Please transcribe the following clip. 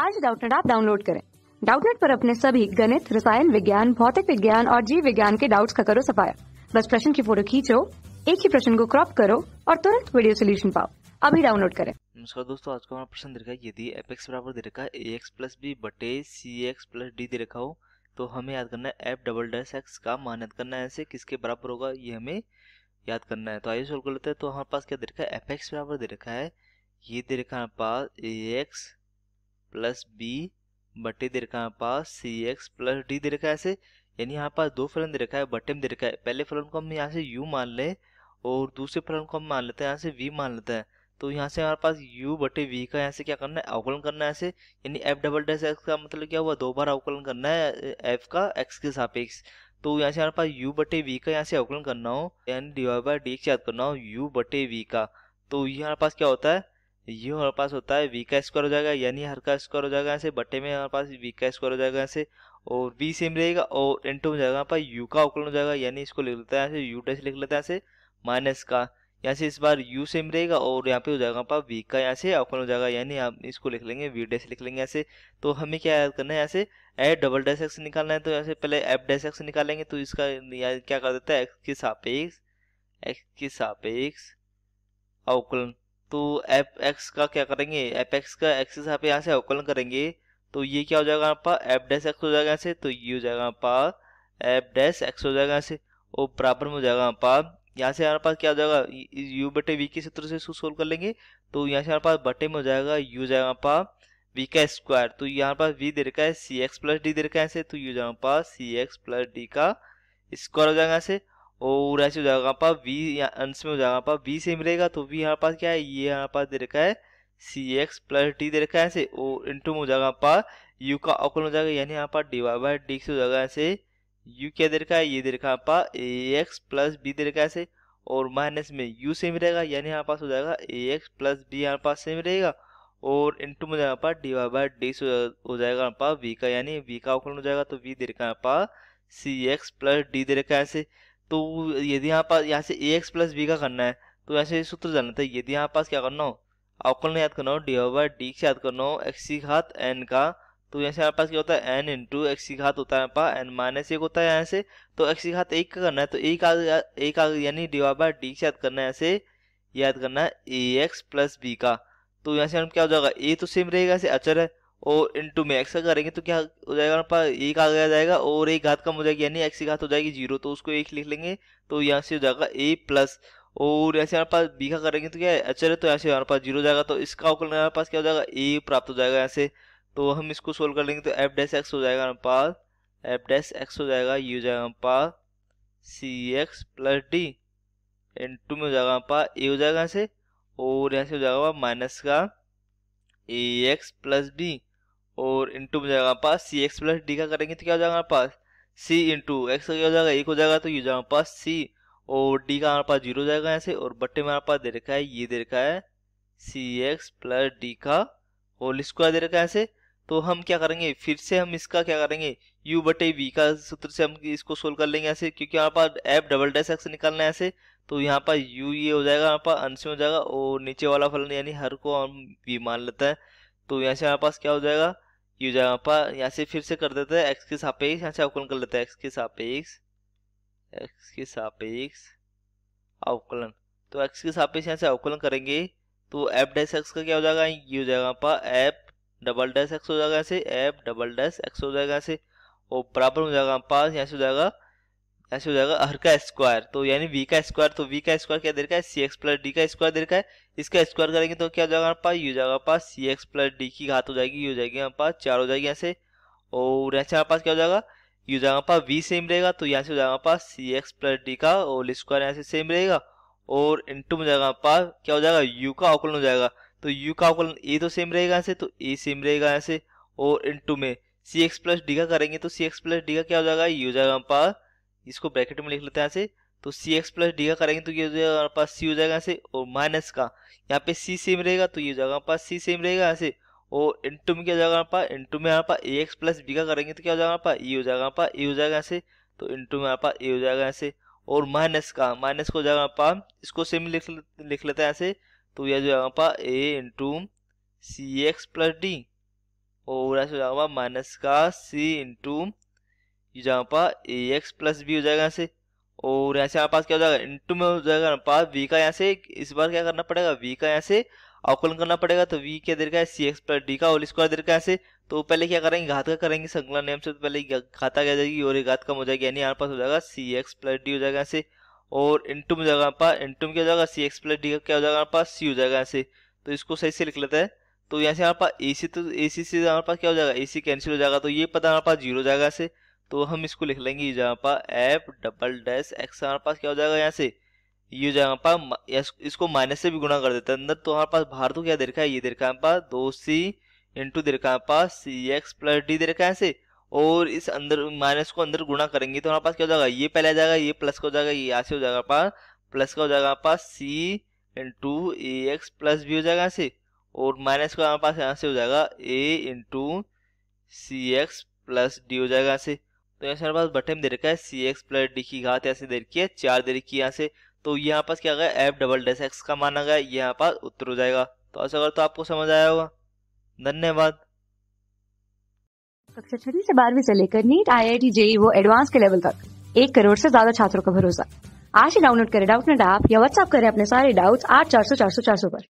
आज डाउटनेट आप डाउनलोड करें डाउटनेट पर अपने सभी गणित रसायन विज्ञान भौतिक विज्ञान और जीव विज्ञान के डाउट्स का करो सफाया बस प्रश्न की फोटो खींचो एक ही प्रश्न को क्रॉप करो और तुरंत वीडियो सोल्यूशन पाओ अभी डाउनलोड करें नमस्कार दोस्तों आज का हमारा प्रश्न दे रखा है यदि एफ एक्स बराबर दे रखा है ए एक्स प्लस बी बटे सी एक्स प्लस डी दे रखा हो तो हमें याद करना है एफ डबल डैश एक्स का मान याद करना है ऐसे किसके बराबर होगा ये हमें याद करना है तो आइए सोल्व कर लेते हैं तो हमारे पास क्या दे रखा है एफ एक्स बराबर दे रखा है ये दे रखा है हमारे पास ए एक्स प्लस बी बटे दे रखा है यहाँ पास सी एक्स प्लस डी दे रखा है ऐसे यानी यहाँ पास दो फलन दे रखा है बटे में दे रखा है पहले फलन को हम यहाँ से यू मान लें और दूसरे फलन को हम मान लेते हैं यहाँ से वी मान लेते हैं तो यहाँ से हमारे पास u बटे वी का यहाँ से क्या करना है अवकलन करना है ऐसे यानी f डबल डैश एक्स का मतलब क्या हुआ दो बार अवकलन करना है f का x के सापेक्ष तो यहाँ से हमारे पास u बटे वी का यहाँ से अवकलन करना हो यानी d y by d x याद करना हो u बटे वी का तो ये हमारे पास क्या होता है ये हमारे पास होता है वी का स्क्वायर हो जाएगा यानी हर का स्क्वायर हो जाएगा ऐसे बटे में हमारे पास वी का स्क्वायर हो जाएगा ऐसे और वी सेम रहेगा और इंटू में जाएगा पर यू का अवकलन हो जाएगा यानी इसको लिख लेते हैं ऐसे यू डैश लिख लेते हैं ऐसे माइनस का यहाँ से इस बार यू सेम रहेगा और यहाँ पे हो जाएगा पापा वी का यहाँ से अवकलन हो जाएगा यानी आप इसको लिख लेंगे वी डैश लिख लेंगे ऐसे तो हमें क्या याद करना है यहाँ से ए डबल डैश एक्स निकालना है तो यहाँ से पहले एफ डैश एक्स निकालेंगे तो इसका क्या कर देता है एक्स के सापेक्ष एक्स के सापेक्ष अवकलन तो एफ एक्स का क्या करेंगे एफ एक्स का एक्सेस आप यहाँ से अवकलन करेंगे तो ये क्या हो जाएगा आपका एफ डैश एक्स हो जाएगा यहाँ से तो ये हो जाएगा आपका एफ डैश एक्स हो जाएगा यहाँ से और बराबर में हो जाएगा आपका यहाँ से हमारे पास क्या हो जाएगा यू बटे वी के सूत्र से इसको सोल्व कर लेंगे तो यहाँ से हमारे पास बटे में हो जाएगा यू जाएगा आपका वी का स्क्वायर तो यहाँ पास वी दे रखा है सी एक्स प्लस डी दे रखा है यहाँ से तो यू जाएगा पास सी एक्स प्लस डी का स्क्वायर हो जाएगा यहाँ से और ऐसे हो जाएगा हमारे पास वी अंश में हो जाएगा हमारे पास वी सेम रहेगा तो वी हमारे पास क्या है ये हमारे पास दे रखा है सी एक्स प्लस डी दे रखा है ऐसे और इंटू में हो जाएगा हमारे पास यू का अवकलन हो जाएगा यानी यहाँ पर डी बाई डी से हो जाएगा ऐसे यू क्या दे रखा है ये दे रखा है पास ए एक्स प्लस बी दे रखा है ऐसे और माइनस में यू सेम रहेगा यानी यहाँ पास हो जाएगा ए एक्स प्लस बी यहाँ पास सेम रहेगा और इंटू में यहाँ पर डी बाई डी से हो जाएगा यहाँ पास वी का यानी वी का अवकलन हो जाएगा तो वी दे रखा है पास सी एक्स प्लस डी दे रखा है ऐसे तो यदि यहाँ पास यहाँ से ए एक्स प्लस बी का करना है तो यहाँ से सूत्र जाना था यदि यहाँ पास क्या करना हो अवकलन याद करना हो डी बाई डी याद करना हो एक्स की घात एन का तो यहाँ से हमारे पास क्या होता है एन इंटू एक्स की घात होता है पास एन माइनस एक होता है यहाँ से तो एक्स की घात एक का करना है तो एक आगे एक आगे यानी डी बाई डी याद करना है यहाँ से याद करना है ए एक्स प्लस बी का तो यहाँ से हम क्या हो जाएगा ए तो सेम रहेगा ऐसे अचर है और इंटू में एक्स का करेंगे तो क्या हो जाएगा हमारे पास एक आ गया जाएगा और एक घात कम हो जाएगी यानी एक्स की घात हो जाएगी जीरो तो उसको एक लिख लेंगे तो यहाँ से हो जाएगा ए प्लस और ऐसे हमारे पास बी का करेंगे तो क्या है अचर अच्छा, है तो यहाँ से हमारे पास जीरो जाएगा तो इसका अवकलन हमारे पास क्या हो जाएगा ए प्राप्त हो जाएगा यहाँ से तो हम इसको सोल्व कर लेंगे तो एफ डैश एक्स हो जाएगा हमारे पास एफ डैश एक्स हो जाएगा ये हो जाएगा हमारे पास c x plus d into में हो जाएगा हमारे पास ए हो जाएगा यहाँ से और यहाँ से हो जाएगा माइनस का ए एक्स प्लस बी और इंटू में जाएगा पास सी एक्स प्लस डी का करेंगे तो क्या हो जाएगा हमारे पास सी इंटू एक्स का क्या हो जाएगा एक हो जाएगा तो ये जाएगा हमारे पास सी और डी का हमारे पास जीरो जाएगा यहाँ से और बट्टे में हमारे पास दे रखा है ये दे रखा है सी एक्स प्लस डी का होल स्क्वायर दे रखा है ऐसे तो हम क्या करेंगे फिर से हम इसका क्या करेंगे u बटे वी का सूत्र से हम इसको सोल्व कर लेंगे ऐसे क्योंकि हमारे पास एफ डबल डैश एक्स निकालना है ऐसे तो यहाँ पर u ये हो जाएगा हमारे पास अंश में हो जाएगा और नीचे वाला फल यानी हर को हम v मान लेते हैं तो यहाँ से हमारे पास क्या हो जाएगा यू जगह पर यहाँ से फिर से कर देते हैं एक्स के सापेक्ष यहाँ से अवकलन कर लेते हैं एक्स के सापेक्ष एक्स के सापेक्ष अवकलन तो एक्स के सापेक्ष यहाँ से अवकलन करेंगे तो एफ डैश एक्स का क्या हो जाएगा ये हो जाएगा पर एफ डबल डैश एक्स हो जाएगा यहाँ से एफ डबल डैश एक्स हो जाएगा यहाँ से और बराबर हो जाएगा पास यहाँ से हो जाएगा ऐसे हो जाएगा हर का स्क्वायर तो यानी वी का स्क्वायर तो वी का स्क्वायर क्या दे रखा है सी एक्स प्लस डी का स्क्वायर दे रखा है इसका स्क्वायर करेंगे तो क्या हो जाएगा हमारे पास ये हो जाएगा पास सी एक्स प्लस डी की घात हो जाएगी ये हो जाएगी हमारे पास चार हो जाएगी ऐसे और ऐसे हमारे पास क्या हो जाएगा ये हो जाएगा पास वी सेम रहेगा तो यहाँ से हो जाएगा पास सी एक्स प्लस डी का और स्क्वायर यहाँ से सेम रहेगा और इंटू में जाएगा पास क्या हो जाएगा यू का अवकलन हो जाएगा तो यू का अवकलन ए तो सेम रहेगा ऐसे तो ए सेम रहेगा ऐसे और इंटू में सी एक्स प्लस डी का करेंगे तो सी एक्स प्लस डी का क्या हो जाएगा ये हो जाएगा हमारे पास इसको ब्रैकेट में लिख लेते हैं यहाँ से तो सी एक्स प्लस डी का करेंगे तो ये हमारे पास सी हो जाएगा यहाँ से और माइनस का यहाँ पे सी सेम रहेगा तो ये हो जाएगा हमारे पास सी सेम रहेगा यहाँ से और इंटू में क्या जाएगा हमारे पास इंटू में हमारे पास ए एक्स प्लस बी का करेंगे तो क्या हो जाएगा हमारे पास ई हो जाएगा हमारे पास ए हो जाएगा यहाँ से तो इंटू में हमारे पास ए हो जाएगा यहाँ से और माइनस का माइनस को हो जाएगा हमारे पास इसको सेम लिख लिख लेते हैं यहाँ से तो यह जो हमारे पास a into c x plus d और ऐसे हो जाएगा माइनस का सी इंटू यहाँ पर ए एक्स प्लस बी हो जाएगा यहाँ से और यहाँ से हमारे पास क्या हो जाएगा इंटू में हो जाएगा हमारे पास वी का यहाँ से इस बार क्या करना पड़ेगा वी का यहाँ से अवकलन करना पड़ेगा तो वी क्या देर का है सी एक्स प्लस डी का होल स्क्वायर देर का यहाँ से तो पहले क्या करेंगे घात का करेंगे संकलन नियम से तो पहले घाता क्या जाएगी और घात कम हो जाएगी यानी हमारे पास हो जाएगा सी एक्स प्लस डी हो जाएगा यहाँ से और इंटू में जाएगा हमारे पास इंटू में क्या हो जाएगा सी एक्स प्लस डी का क्या हो जाएगा हमारे पास सी हो जाएगा यहाँ से तो इसको सही से लिख लेते हैं तो यहाँ से हमारे पास ए सी तो ए सी से हमारे पास क्या हो जाएगा ए सी कैंसिल हो जाएगा तो ये पता हमारे पास जीरो हो जाएगा यहाँ तो हम इसको लिख लेंगे यहाँ पर एफ डबल डैश एक्स हमारे पास क्या हो जाएगा यहाँ से ये जो पर इसको माइनस से भी गुणा कर देते हैं अंदर तो हमारे पास बाहर तो क्या दे रखा है ये दे रखा है दो सी इंटू दे रखा है पास सी एक्स प्लस डी दे रखा है ऐसे और इस अंदर माइनस को अंदर गुणा करेंगे तो हमारे पास क्या हो जाएगा ये पहले आ जाएगा ये प्लस का हो जाएगा ये यहाँ से हो जाएगा पास प्लस का हो जाएगा हमारे पास c into a x plus भी हो जाएगा यहाँ से और माइनस का हमारे पास यहाँ से हो जाएगा a into c x plus d हो जाएगा यहाँ से तो यहाँ से हमारे पास बटन दे रखा है सी एक्स प्लस डी की घात यहाँ से दे रखी है चार दे रखी है यहाँ से तो यहाँ पास क्या गया एफ डबल डैश एक्स का माना गया ये यहाँ पास उत्तर हो जाएगा तो ऐसा अगर तो आपको समझ आया होगा धन्यवाद कक्षा छठी से बारहवीं से लेकर NEET I I T JEE वो एडवांस के लेवल तक एक करोड़ से ज्यादा छात्रों का भरोसा आज ही डाउनलोड करें डाउट नेट ऐप या व्हाट्सअप करें अपने सारे डाउट्स आठ चार सौ चार सौ चार सौ पर